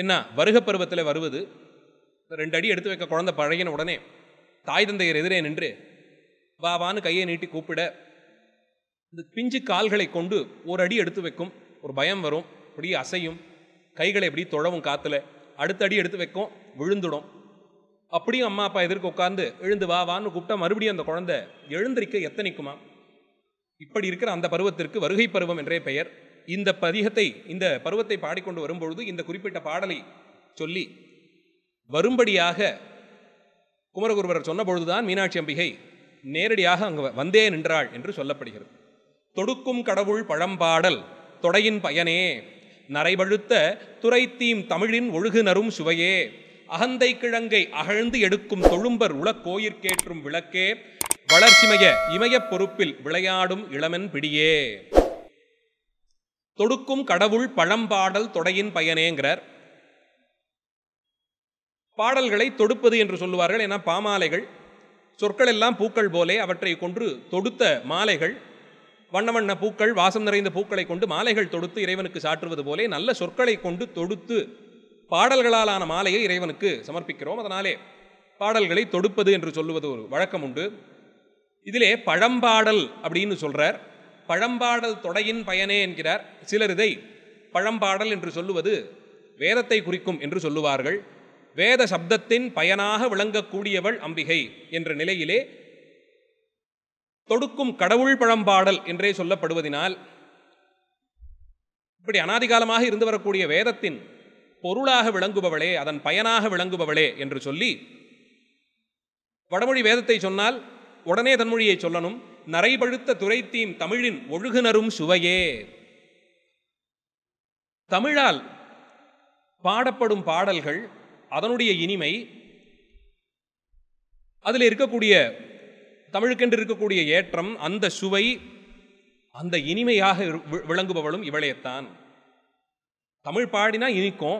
என்ன வருக பருவத்தில் வருவது ரெண்டு அடி எடுத்து வைக்க குழந்த பழகின உடனே தாய் தந்தையர் எதிரே நின்று வாவான்னு கையை நீட்டி கூப்பிட இந்த பிஞ்சு கால்களை கொண்டு ஒரு அடி எடுத்து வைக்கும் ஒரு பயம் வரும் இப்படி அசையும் கைகளை எப்படி தொழவும் காற்றுல அடுத்த அடி எடுத்து வைக்கும் விழுந்துடும் அப்படியும் அம்மா அப்பா எதிர்க்க உட்காந்து எழுந்து வா வான்னு கூப்பிட்டா மறுபடியும் அந்த குழந்தை எழுந்திருக்க எத்தனைக்குமா இப்படி இருக்கிற அந்த பருவத்திற்கு வருகை பருவம் என்றே பெயர் இந்த பதிகத்தை இந்த பருவத்தை பாடிக்கொண்டு வரும்பொழுது இந்த குறிப்பிட்ட பாடலை சொல்லி வரும்படியாக குமரகுருவரர் சொன்னபொழுதுதான் மீனாட்சி அம்பிகை நேரடியாக அங்கு வந்தே நின்றாள் என்று சொல்லப்படுகிறது தொடுக்கும் கடவுள் பழம்பாடல் தொடையின் பயனே நரைபழுத்த துறைத்தீம் தமிழின் ஒழுகுனரும் சுவையே அகந்தை கிழங்கை அகழ்ந்து எடுக்கும் தொழும்பர் உளக்கோயிற்கேற்றும் விளக்கே வளர்ச்சிமய இமயப் பொறுப்பில் விளையாடும் இளமன் பிடியே தொடுக்கும் கடவுள் பழம்பாடல் தொடையின் பயனேங்கிறார் பாடல்களை தொடுப்பது என்று சொல்லுவார்கள் என பாமாலைகள் சொற்கள் எல்லாம் பூக்கள் போலே அவற்றை கொன்று தொடுத்த மாலைகள் வண்ண வண்ண பூக்கள் வாசம் நிறைந்த பூக்களை கொண்டு மாலைகள் தொடுத்து இறைவனுக்கு சாற்றுவது போலே நல்ல சொற்களை கொண்டு தொடுத்து பாடல்களாலான மாலையை இறைவனுக்கு சமர்ப்பிக்கிறோம் அதனாலே பாடல்களை தொடுப்பது என்று சொல்லுவது ஒரு வழக்கம் உண்டு இதிலே பழம்பாடல் அப்படின்னு சொல்கிறார் பழம்பாடல் தொடையின் பயனே என்கிறார் சிலர் இதை பழம்பாடல் என்று சொல்லுவது வேதத்தை குறிக்கும் என்று சொல்லுவார்கள் வேத சப்தத்தின் பயனாக விளங்கக்கூடியவள் அம்பிகை என்ற நிலையிலே தொடுக்கும் கடவுள் பழம்பாடல் என்றே சொல்லப்படுவதினால் இப்படி அனாதிகாலமாக இருந்து வரக்கூடிய வேதத்தின் பொருளாக விளங்குபவளே அதன் பயனாக விளங்குபவளே என்று சொல்லி வடமொழி வேதத்தை சொன்னால் உடனே தன்மொழியை சொல்லணும் நரைபழுத்த துரைத்தீம் தமிழின் ஒழுகுனரும் சுவையே தமிழால் பாடப்படும் பாடல்கள் அதனுடைய இனிமை அதில் இருக்கக்கூடிய தமிழுக்கென்று இருக்கக்கூடிய ஏற்றம் அந்த சுவை அந்த இனிமையாக விளங்குபவளும் இவளையத்தான் தமிழ் பாடினா இனிக்கும்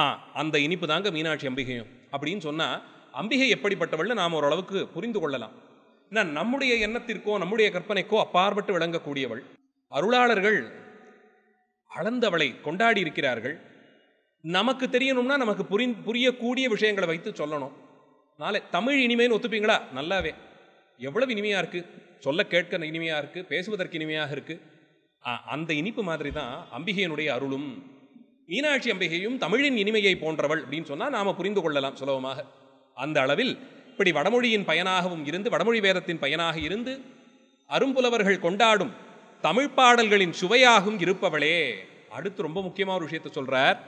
ஆ அந்த இனிப்பு தாங்க மீனாட்சி அம்பிகையும் அப்படின்னு சொன்னால் அம்பிகை எப்படிப்பட்டவள்னு நாம் ஓரளவுக்கு புரிந்து கொள்ளலாம் நான் நம்முடைய எண்ணத்திற்கோ நம்முடைய கற்பனைக்கோ அப்பாற்பட்டு விளங்கக்கூடியவள் அருளாளர்கள் அளந்தவளை கொண்டாடி இருக்கிறார்கள் நமக்கு தெரியணும்னா நமக்கு புரி புரியக்கூடிய விஷயங்களை வைத்து சொல்லணும் நாளை தமிழ் இனிமைன்னு ஒத்துப்பீங்களா நல்லாவே எவ்வளவு இனிமையாக இருக்குது சொல்ல கேட்க இனிமையாக இருக்குது பேசுவதற்கு இனிமையாக இருக்குது அந்த இனிப்பு மாதிரி தான் அம்பிகையினுடைய அருளும் மீனாட்சி அம்பிகையும் தமிழின் இனிமையை போன்றவள் அப்படின்னு சொன்னால் நாம் புரிந்து கொள்ளலாம் சுலபமாக அந்த அளவில் இப்படி வடமொழியின் பயனாகவும் இருந்து வடமொழி வேதத்தின் பயனாக இருந்து அரும்புலவர்கள் கொண்டாடும் தமிழ் பாடல்களின் சுவையாகும் இருப்பவளே அடுத்து ரொம்ப முக்கியமான ஒரு விஷயத்தை சொல்றார்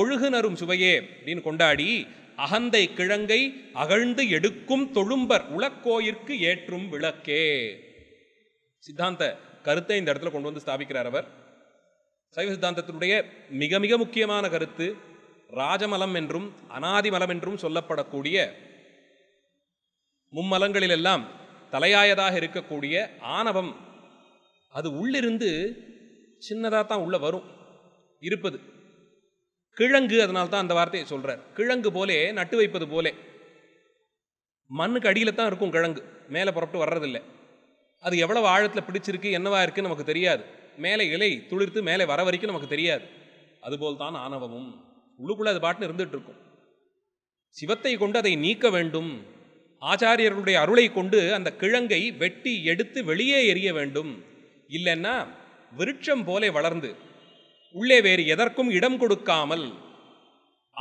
ஒழுகுனரும் சுவையே அப்படின்னு கொண்டாடி அகந்தை கிழங்கை அகழ்ந்து எடுக்கும் தொழும்பர் உலக்கோயிற்கு ஏற்றும் விளக்கே சித்தாந்த கருத்தை இந்த இடத்துல கொண்டு வந்து ஸ்தாபிக்கிறார் அவர் சைவ சித்தாந்தத்தினுடைய மிக மிக முக்கியமான கருத்து ராஜமலம் என்றும் அனாதிமலம் என்றும் சொல்லப்படக்கூடிய மும்மலங்களிலெல்லாம் தலையாயதாக இருக்கக்கூடிய ஆணவம் அது உள்ளிருந்து சின்னதாக தான் உள்ளே வரும் இருப்பது கிழங்கு தான் அந்த வார்த்தையை சொல்கிறார் கிழங்கு போலே நட்டு வைப்பது போலே மண்ணுக்கு அடியில் தான் இருக்கும் கிழங்கு மேலே புறப்பட்டு வர்றதில்லை அது எவ்வளோ ஆழத்தில் பிடிச்சிருக்கு என்னவா இருக்குன்னு நமக்கு தெரியாது மேலே இலை துளிர்த்து மேலே வர வரைக்கும் நமக்கு தெரியாது அதுபோல் தான் ஆணவமும் உள்ளுக்குள்ளே அது பாட்டுன்னு இருந்துகிட்டு இருக்கும் சிவத்தை கொண்டு அதை நீக்க வேண்டும் ஆச்சாரியர்களுடைய அருளை கொண்டு அந்த கிழங்கை வெட்டி எடுத்து வெளியே எரிய வேண்டும் இல்லைன்னா விருட்சம் போலே வளர்ந்து உள்ளே வேறு எதற்கும் இடம் கொடுக்காமல்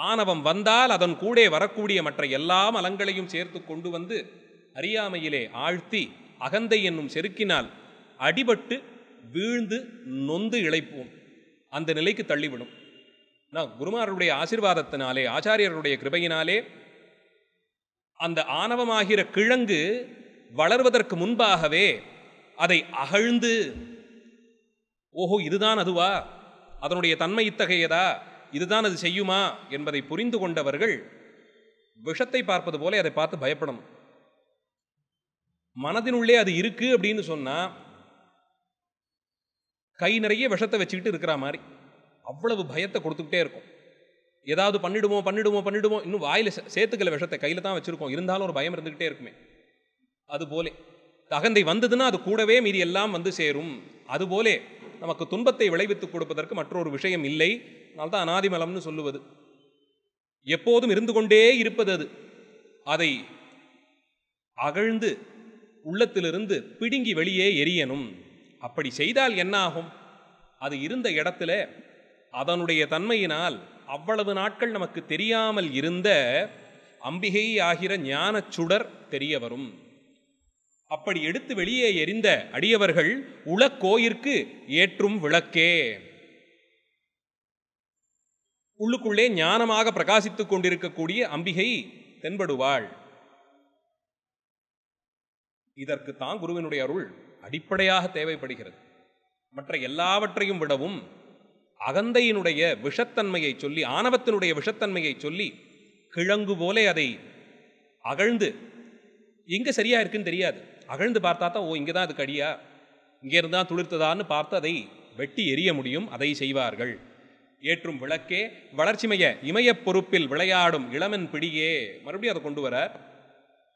ஆணவம் வந்தால் அதன் கூட வரக்கூடிய மற்ற எல்லா மலங்களையும் சேர்த்து கொண்டு வந்து அறியாமையிலே ஆழ்த்தி அகந்தை என்னும் செருக்கினால் அடிபட்டு வீழ்ந்து நொந்து இழைப்போம் அந்த நிலைக்கு தள்ளிவிடும் நான் குருமாரருடைய ஆசிர்வாதத்தினாலே ஆச்சாரியருடைய கிருபையினாலே அந்த ஆணவமாகிற கிழங்கு வளர்வதற்கு முன்பாகவே அதை அகழ்ந்து ஓஹோ இதுதான் அதுவா அதனுடைய தன்மை இத்தகையதா இதுதான் அது செய்யுமா என்பதை புரிந்து கொண்டவர்கள் விஷத்தை பார்ப்பது போல அதை பார்த்து பயப்படணும் மனதினுள்ளே அது இருக்கு அப்படின்னு சொன்னால் கை நிறைய விஷத்தை வச்சுக்கிட்டு இருக்கிற மாதிரி அவ்வளவு பயத்தை கொடுத்துக்கிட்டே இருக்கும் ஏதாவது பண்ணிடுவோம் பண்ணிடுவோம் பண்ணிடுவோம் இன்னும் வாயில் சேர்த்துக்கல விஷத்தை கையில் தான் வச்சுருக்கோம் இருந்தாலும் ஒரு பயம் இருந்துக்கிட்டே இருக்குமே அது போலே தகந்தை வந்ததுன்னா அது கூடவே மீதி எல்லாம் வந்து சேரும் அதுபோலே நமக்கு துன்பத்தை விளைவித்து கொடுப்பதற்கு மற்றொரு விஷயம் இல்லை தான் அனாதிமலம்னு சொல்லுவது எப்போதும் இருந்து கொண்டே இருப்பது அது அதை அகழ்ந்து உள்ளத்திலிருந்து பிடுங்கி வெளியே எரியணும் அப்படி செய்தால் என்ன ஆகும் அது இருந்த இடத்துல அதனுடைய தன்மையினால் அவ்வளவு நாட்கள் நமக்கு தெரியாமல் இருந்த அம்பிகை ஆகிற ஞான சுடர் தெரிய வரும் அப்படி எடுத்து வெளியே எரிந்த அடியவர்கள் உளக்கோயிற்கு ஏற்றும் விளக்கே உள்ளுக்குள்ளே ஞானமாக பிரகாசித்துக் கொண்டிருக்கக்கூடிய அம்பிகை தென்படுவாள் இதற்கு தான் குருவினுடைய அருள் அடிப்படையாக தேவைப்படுகிறது மற்ற எல்லாவற்றையும் விடவும் அகந்தையினுடைய விஷத்தன்மையை சொல்லி ஆணவத்தினுடைய விஷத்தன்மையை சொல்லி கிழங்கு போலே அதை அகழ்ந்து எங்கே சரியாக இருக்குன்னு தெரியாது அகழ்ந்து பார்த்தா தான் ஓ இங்கே தான் அது கடியா இங்கே இருந்தால் துளிர்த்ததான்னு பார்த்து அதை வெட்டி எரிய முடியும் அதை செய்வார்கள் ஏற்றும் விளக்கே வளர்ச்சிமைய இமய பொறுப்பில் விளையாடும் இளமன் பிடியே மறுபடியும் அதை கொண்டு வர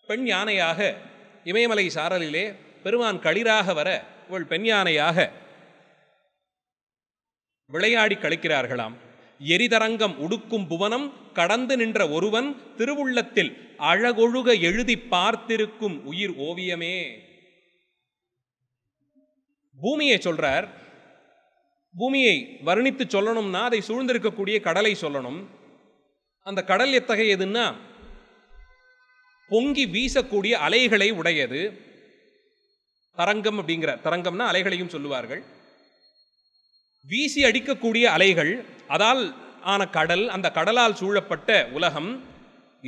பெண் யானையாக இமயமலை சாரலிலே பெருமான் களிராக வர இவள் பெண் யானையாக விளையாடி கழிக்கிறார்களாம் எரிதரங்கம் உடுக்கும் புவனம் கடந்து நின்ற ஒருவன் திருவுள்ளத்தில் அழகொழுக எழுதி பார்த்திருக்கும் உயிர் ஓவியமே பூமியை சொல்றார் பூமியை வர்ணித்து சொல்லணும்னா அதை சூழ்ந்திருக்கக்கூடிய கடலை சொல்லணும் அந்த கடல் எத்தகையதுன்னா பொங்கி வீசக்கூடிய அலைகளை உடையது தரங்கம் அப்படிங்கிற தரங்கம்னா அலைகளையும் சொல்லுவார்கள் வீசி அடிக்கக்கூடிய அலைகள் அதால் ஆன கடல் அந்த கடலால் சூழப்பட்ட உலகம்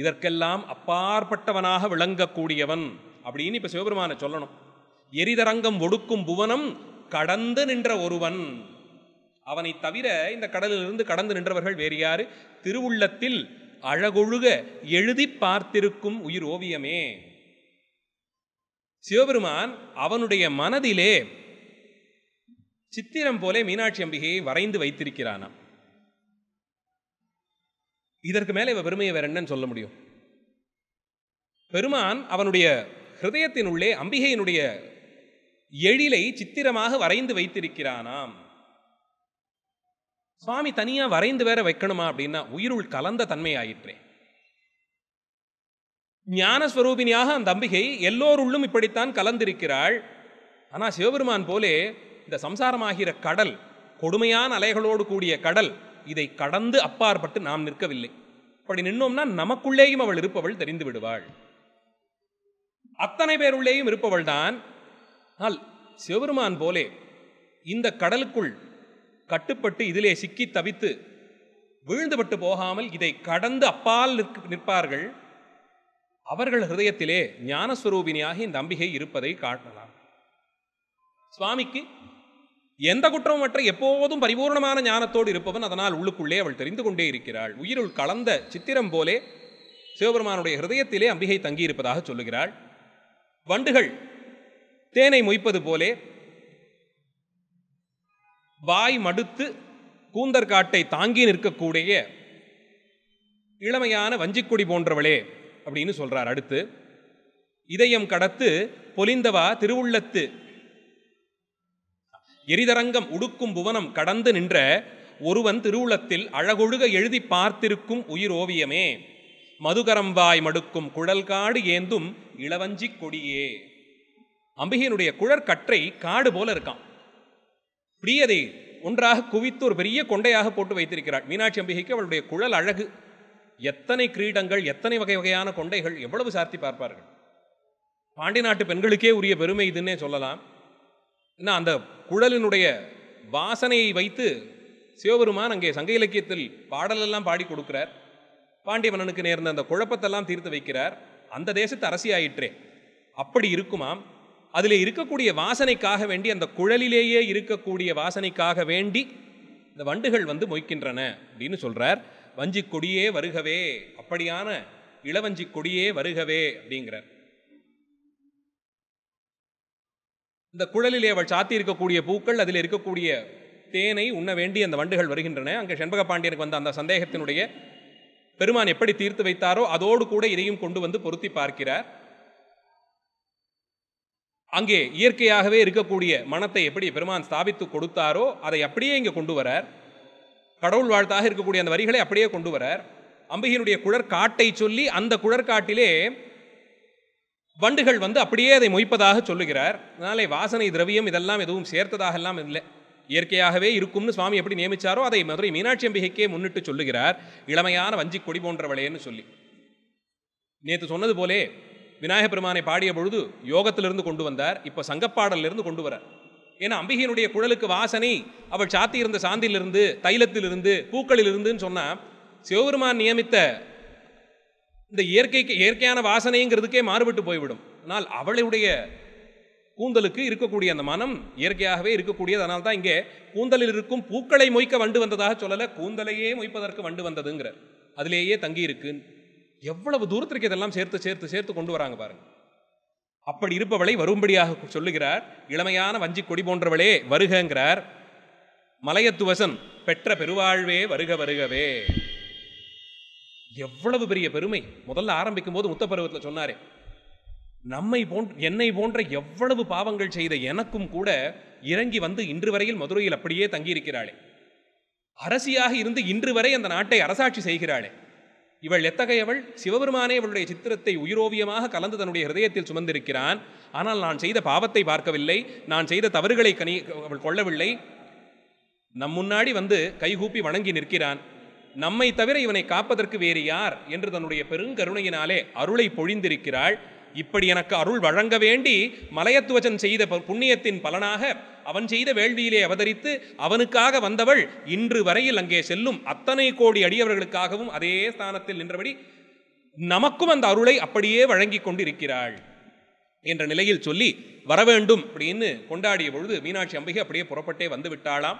இதற்கெல்லாம் அப்பாற்பட்டவனாக விளங்கக்கூடியவன் அப்படின்னு இப்போ சிவபெருமானை சொல்லணும் எரிதரங்கம் ஒடுக்கும் புவனம் கடந்து நின்ற ஒருவன் அவனை தவிர இந்த கடலிலிருந்து கடந்து நின்றவர்கள் வேறு யாரு திருவுள்ளத்தில் அழகொழுக எழுதி பார்த்திருக்கும் உயிர் ஓவியமே சிவபெருமான் அவனுடைய மனதிலே சித்திரம் போலே மீனாட்சி அம்பிகையை வரைந்து வைத்திருக்கிறானாம் இதற்கு மேலே இவ பெருமையை வேற என்னன்னு சொல்ல முடியும் பெருமான் அவனுடைய ஹிருதயத்தினுள்ளே அம்பிகையினுடைய எழிலை சித்திரமாக வரைந்து வைத்திருக்கிறானாம் சுவாமி தனியாக வரைந்து வேற வைக்கணுமா அப்படின்னா உயிருள் கலந்த தன்மை ஆயிற்றே ஞானஸ்வரூபினியாக அந்த அம்பிகை எல்லோருள்ளும் இப்படித்தான் கலந்திருக்கிறாள் ஆனால் சிவபெருமான் போலே இந்த சம்சாரமாகிற கடல் கொடுமையான அலைகளோடு கூடிய கடல் இதை கடந்து அப்பாற்பட்டு நாம் நிற்கவில்லை அப்படி நின்னோம்னா நமக்குள்ளேயும் அவள் இருப்பவள் தெரிந்து விடுவாள் அத்தனை பேருள்ளேயும் இருப்பவள் தான் ஆனால் சிவபெருமான் போலே இந்த கடலுக்குள் கட்டுப்பட்டு இதிலே சிக்கி தவித்து வீழ்ந்துபட்டு போகாமல் இதை கடந்து அப்பால் நிற்க நிற்பார்கள் அவர்கள் ஹிருதயத்திலே ஞானஸ்வரூபினியாக இந்த அம்பிகை இருப்பதை காட்டலாம் சுவாமிக்கு எந்த குற்றமற்ற எப்போதும் பரிபூர்ணமான ஞானத்தோடு இருப்பவன் அதனால் உள்ளுக்குள்ளே அவள் தெரிந்து கொண்டே இருக்கிறாள் உயிருள் கலந்த சித்திரம் போலே சிவபெருமானுடைய ஹிருதயத்திலே அம்பிகை தங்கியிருப்பதாக சொல்லுகிறாள் வண்டுகள் தேனை மொய்ப்பது போலே வாய் மடுத்து கூந்தர் காட்டை தாங்கி நிற்கக்கூடிய இளமையான வஞ்சிக்குடி போன்றவளே அப்படின்னு சொல்றார் அடுத்து இதயம் கடத்து பொலிந்தவா திருவுள்ளத்து எரிதரங்கம் உடுக்கும் புவனம் கடந்து நின்ற ஒருவன் திருவுளத்தில் அழகொழுக எழுதி பார்த்திருக்கும் உயிர் ஓவியமே மதுகரம்பாய் மடுக்கும் குழல் காடு ஏந்தும் இளவஞ்சிக் கொடியே அம்பிகையினுடைய குழற்கற்றை காடு போல இருக்கான் பிரியதை ஒன்றாக குவித்து ஒரு பெரிய கொண்டையாக போட்டு வைத்திருக்கிறாள் மீனாட்சி அம்பிகைக்கு அவளுடைய குழல் அழகு எத்தனை கிரீடங்கள் எத்தனை வகை வகையான கொண்டைகள் எவ்வளவு சார்த்தி பார்ப்பார்கள் பாண்டி நாட்டு பெண்களுக்கே உரிய பெருமை இதுன்னே சொல்லலாம் ஏன்னா அந்த குழலினுடைய வாசனையை வைத்து சிவபெருமான் அங்கே சங்க இலக்கியத்தில் பாடலெல்லாம் பாடி கொடுக்கிறார் பாண்டிய மன்னனுக்கு நேர்ந்த அந்த குழப்பத்தெல்லாம் தீர்த்து வைக்கிறார் அந்த தேசத்து அரசியாயிற்றே அப்படி இருக்குமாம் அதில் இருக்கக்கூடிய வாசனைக்காக வேண்டி அந்த குழலிலேயே இருக்கக்கூடிய வாசனைக்காக வேண்டி இந்த வண்டுகள் வந்து மொய்க்கின்றன அப்படின்னு சொல்கிறார் வஞ்சி கொடியே வருகவே அப்படியான இளவஞ்சிக் கொடியே வருகவே அப்படிங்கிறார் இந்த குழலிலே அவள் சாத்தி இருக்கக்கூடிய பூக்கள் அதில் இருக்கக்கூடிய தேனை உண்ண வேண்டி அந்த வண்டுகள் வருகின்றன அங்கே செண்பக பாண்டியனுக்கு வந்த அந்த சந்தேகத்தினுடைய பெருமான் எப்படி தீர்த்து வைத்தாரோ அதோடு கூட இதையும் கொண்டு வந்து பொருத்தி பார்க்கிறார் அங்கே இயற்கையாகவே இருக்கக்கூடிய மனத்தை எப்படி பெருமான் ஸ்தாபித்து கொடுத்தாரோ அதை அப்படியே இங்கே கொண்டு வரார் கடவுள் வாழ்த்தாக இருக்கக்கூடிய அந்த வரிகளை அப்படியே கொண்டு வரார் அம்பிகையினுடைய குழற்காட்டை சொல்லி அந்த குழற்காட்டிலே வண்டுகள் வந்து அப்படியே அதை மொய்ப்பதாக சொல்லுகிறார் அதனால் வாசனை திரவியம் இதெல்லாம் எதுவும் சேர்த்ததாக எல்லாம் இல்லை இயற்கையாகவே இருக்கும்னு சுவாமி எப்படி நியமித்தாரோ அதை மதுரை மீனாட்சி அம்பிகைக்கே முன்னிட்டு சொல்லுகிறார் இளமையான வஞ்சிக் கொடி போன்றவளேன்னு சொல்லி நேற்று சொன்னது போலே விநாயக பெருமானை பாடிய பொழுது யோகத்திலிருந்து கொண்டு வந்தார் இப்போ சங்கப்பாடலிருந்து கொண்டு வரார் ஏன்னா அம்பிகையினுடைய குழலுக்கு வாசனை அவள் சாத்தியிருந்த சாந்தியிலிருந்து தைலத்திலிருந்து பூக்களிலிருந்துன்னு சொன்னால் சிவபெருமான் நியமித்த இந்த இயற்கைக்கு இயற்கையான வாசனைங்கிறதுக்கே மாறுபட்டு போய்விடும் ஆனால் அவளுடைய கூந்தலுக்கு இருக்கக்கூடிய அந்த மனம் இயற்கையாகவே இருக்கக்கூடியது அதனால தான் இங்கே கூந்தலில் இருக்கும் பூக்களை மொய்க்க வண்டு வந்ததாக சொல்லலை கூந்தலையே மொய்ப்பதற்கு வண்டு வந்ததுங்கிற அதிலேயே தங்கி இருக்கு எவ்வளவு தூரத்திற்கு இதெல்லாம் சேர்த்து சேர்த்து சேர்த்து கொண்டு வராங்க பாருங்க அப்படி இருப்பவளை வரும்படியாக சொல்லுகிறார் இளமையான வஞ்சி கொடி போன்றவளே வருகங்கிறார் மலையத்துவசன் பெற்ற பெருவாழ்வே வருக வருகவே எவ்வளவு பெரிய பெருமை முதல்ல ஆரம்பிக்கும் போது முத்தப்பருவத்தில் சொன்னாரே நம்மை போன்ற என்னை போன்ற எவ்வளவு பாவங்கள் செய்த எனக்கும் கூட இறங்கி வந்து இன்று வரையில் மதுரையில் அப்படியே தங்கியிருக்கிறாளே அரசியாக இருந்து இன்று வரை அந்த நாட்டை அரசாட்சி செய்கிறாளே இவள் எத்தகையவள் சிவபெருமானே இவளுடைய சித்திரத்தை உயிரோவியமாக கலந்து தன்னுடைய ஹிரதயத்தில் சுமந்திருக்கிறான் ஆனால் நான் செய்த பாவத்தை பார்க்கவில்லை நான் செய்த தவறுகளை கனி அவள் கொள்ளவில்லை நம் முன்னாடி வந்து கைகூப்பி வணங்கி நிற்கிறான் நம்மை தவிர இவனை காப்பதற்கு வேறு யார் என்று தன்னுடைய பெருங்கருணையினாலே அருளை பொழிந்திருக்கிறாள் இப்படி எனக்கு அருள் வழங்க வேண்டி மலையத்துவஜன் செய்த புண்ணியத்தின் பலனாக அவன் செய்த வேள்வியிலே அவதரித்து அவனுக்காக வந்தவள் இன்று வரையில் அங்கே செல்லும் அத்தனை கோடி அடியவர்களுக்காகவும் அதே ஸ்தானத்தில் நின்றபடி நமக்கும் அந்த அருளை அப்படியே வழங்கி கொண்டிருக்கிறாள் என்ற நிலையில் சொல்லி வரவேண்டும் அப்படின்னு கொண்டாடிய பொழுது மீனாட்சி அம்பிகை அப்படியே புறப்பட்டே வந்து விட்டாளாம்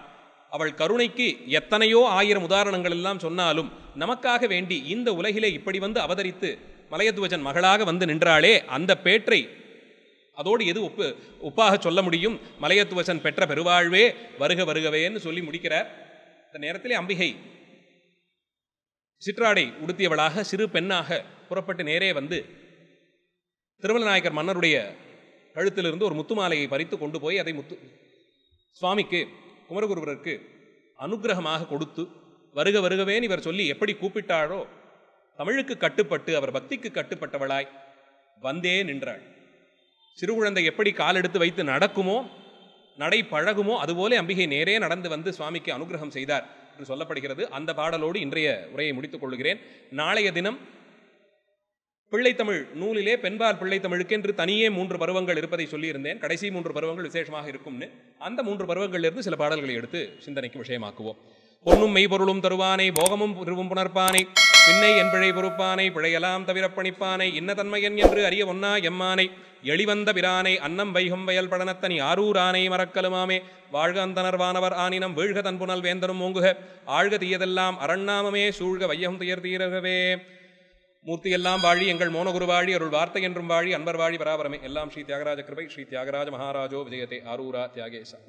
அவள் கருணைக்கு எத்தனையோ ஆயிரம் உதாரணங்கள் எல்லாம் சொன்னாலும் நமக்காக வேண்டி இந்த உலகிலே இப்படி வந்து அவதரித்து மலையத்வஜன் மகளாக வந்து நின்றாளே அந்த பேற்றை அதோடு எது ஒப்பு ஒப்பாக சொல்ல முடியும் மலையத்துவசன் பெற்ற பெருவாழ்வே வருக வருகவேன்னு சொல்லி முடிக்கிறார் இந்த நேரத்திலே அம்பிகை சிற்றாடை உடுத்தியவளாக சிறு பெண்ணாக புறப்பட்டு நேரே வந்து திருமலநாயக்கர் மன்னருடைய கழுத்திலிருந்து ஒரு முத்துமாலையை பறித்து கொண்டு போய் அதை முத்து சுவாமிக்கு குமரகுருவருக்கு அனுகிரகமாக கொடுத்து வருக வருகவேன் இவர் சொல்லி எப்படி கூப்பிட்டாளோ தமிழுக்கு கட்டுப்பட்டு அவர் பக்திக்கு கட்டுப்பட்டவளாய் வந்தே நின்றாள் சிறு குழந்தை எப்படி கால் எடுத்து வைத்து நடக்குமோ நடை பழகுமோ அதுபோல அம்பிகை நேரே நடந்து வந்து சுவாமிக்கு அனுகிரகம் செய்தார் என்று சொல்லப்படுகிறது அந்த பாடலோடு இன்றைய உரையை முடித்துக் கொள்கிறேன் நாளைய தினம் பிள்ளைத்தமிழ் நூலிலே பெண்பால் பிள்ளைத்தமிழுக்கு என்று தனியே மூன்று பருவங்கள் இருப்பதை சொல்லியிருந்தேன் கடைசி மூன்று பருவங்கள் விசேஷமாக இருக்கும்னு அந்த மூன்று பருவங்களிலிருந்து சில பாடல்களை எடுத்து சிந்தனைக்கு விஷயமாக்குவோம் பொண்ணும் மெய்பொருளும் தருவானை போகமும் திருவும் புணர்ப்பானை பின்னை என் பிழை பொறுப்பானை பிழையெல்லாம் தவிரப்பணிப்பானை இன்ன தன்மையன் என்று அறிய ஒன்னா எம்மானை எளிவந்த பிரானை அன்னம் வைகம் வயல் படனத்தனி ஆரூர் ஆனை மறக்கலுமாமே வாழ்க அந்த நர்வானவர் ஆனினம் வீழ்க தன்புணல் வேந்தனும் ஓங்குக ஆழ்க தீயதெல்லாம் அரண்ணாமமே சூழ்க வையம் துயர் தீரகவே மூர்த்தியெல்லாம் வாழி எங்கள் மோனகுரு வாழி அருள் வார்த்தை என்றும் வாழி அன்பர் வாழி பராபரமே எல்லாம் ஸ்ரீ தியாகராஜ கிருபை ஸ்ரீ தியாகராஜ மகாராஜோ விஜயத்தை ஆரூரா தியாகேசா